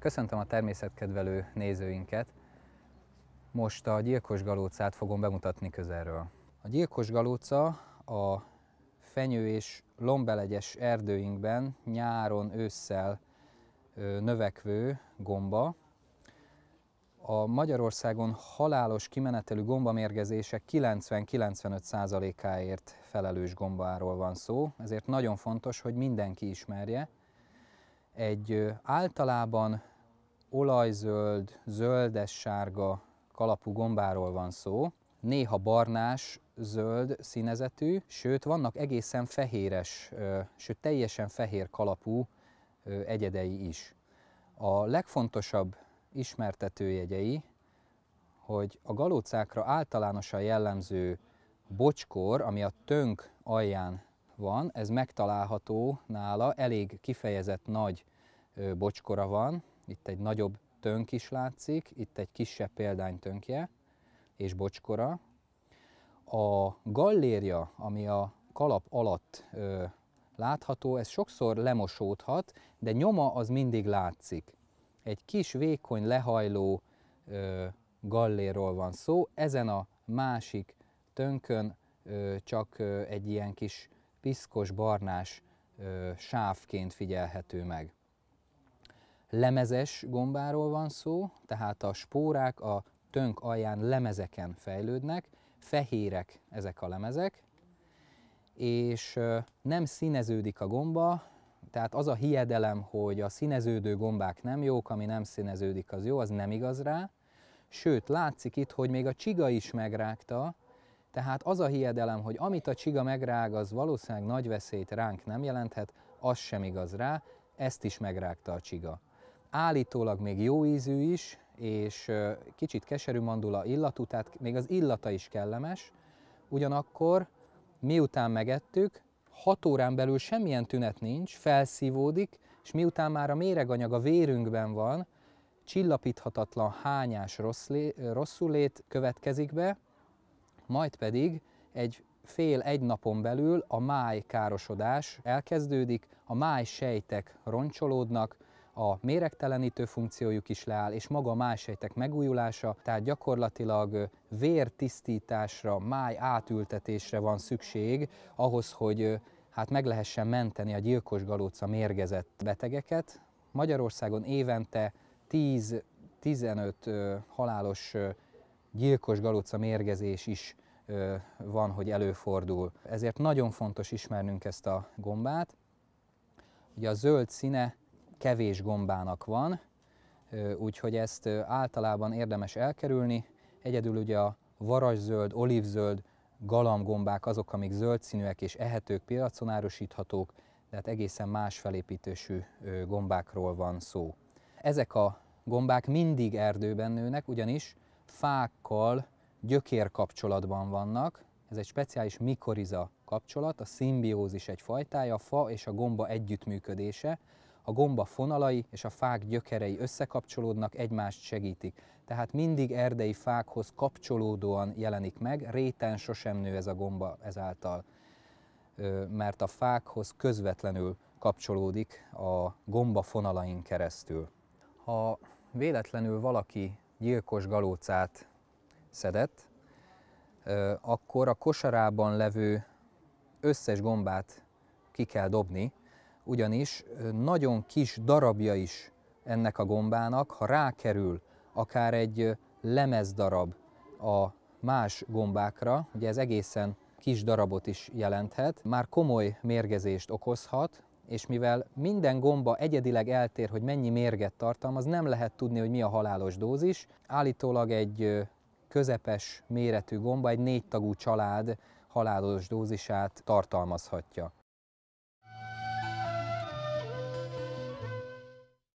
Köszöntöm a természetkedvelő nézőinket. Most a gyilkos galócát fogom bemutatni közelről. A gyilkos galóca a fenyő és lombelegyes erdőinkben nyáron, ősszel növekvő gomba. A Magyarországon halálos kimenetelű gombamérgezések 90-95%-áért felelős gombáról van szó, ezért nagyon fontos, hogy mindenki ismerje, egy általában olajzöld, zöldes-sárga kalapú gombáról van szó, néha barnás, zöld színezetű, sőt vannak egészen fehéres, sőt teljesen fehér kalapú egyedei is. A legfontosabb ismertetőjegyei, hogy a galócákra általánosan jellemző bocskor, ami a tönk alján van, ez megtalálható nála, elég kifejezett nagy bocskora van, itt egy nagyobb tönk is látszik, itt egy kisebb példány tönkje és bocskora. A gallérja, ami a kalap alatt ö, látható, ez sokszor lemosódhat, de nyoma az mindig látszik. Egy kis vékony lehajló ö, gallérról van szó, ezen a másik tönkön ö, csak ö, egy ilyen kis piszkos, barnás ö, sávként figyelhető meg. Lemezes gombáról van szó, tehát a spórák a tönk alján lemezeken fejlődnek, fehérek ezek a lemezek, és ö, nem színeződik a gomba, tehát az a hiedelem, hogy a színeződő gombák nem jók, ami nem színeződik, az jó, az nem igaz rá. Sőt, látszik itt, hogy még a csiga is megrágta, tehát az a hiedelem, hogy amit a csiga megrág, az valószínűleg nagy veszélyt ránk nem jelenthet, az sem igaz rá, ezt is megrágta a csiga. Állítólag még jó ízű is, és kicsit keserű mandula illatú, tehát még az illata is kellemes, ugyanakkor miután megettük, 6 órán belül semmilyen tünet nincs, felszívódik, és miután már a méreganyag a vérünkben van, csillapíthatatlan hányás rosszulét következik be, majd pedig egy fél egy napon belül a máj károsodás elkezdődik, a máj sejtek roncsolódnak, a méregtelenítő funkciójuk is leáll, és maga a májsejtek megújulása, tehát gyakorlatilag vértisztításra, máj átültetésre van szükség ahhoz, hogy hát meg lehessen menteni a gyilkos galóca mérgezett betegeket. Magyarországon évente 10-15 halálos gyilkos galóca mérgezés is van, hogy előfordul. Ezért nagyon fontos ismernünk ezt a gombát. Ugye a zöld színe kevés gombának van, úgyhogy ezt általában érdemes elkerülni. Egyedül ugye a varaszszöld, olívzöld galamgombák azok, amik zöld színűek és ehetők, piacon árusíthatók, de hát egészen más felépítésű gombákról van szó. Ezek a gombák mindig erdőben nőnek, ugyanis fákkal gyökér kapcsolatban vannak. Ez egy speciális mikoriza kapcsolat, a szimbiózis egy fajtája, a fa és a gomba együttműködése. A gomba fonalai és a fák gyökerei összekapcsolódnak, egymást segítik. Tehát mindig erdei fákhoz kapcsolódóan jelenik meg, réten sosem nő ez a gomba ezáltal, mert a fákhoz közvetlenül kapcsolódik a gomba fonalain keresztül. Ha véletlenül valaki gyilkos galócát szedett, akkor a kosarában levő összes gombát ki kell dobni, ugyanis nagyon kis darabja is ennek a gombának, ha rákerül akár egy lemezdarab a más gombákra, ugye ez egészen kis darabot is jelenthet, már komoly mérgezést okozhat, és mivel minden gomba egyedileg eltér, hogy mennyi mérget tartalmaz, nem lehet tudni, hogy mi a halálos dózis. Állítólag egy közepes méretű gomba egy négytagú család halálos dózisát tartalmazhatja.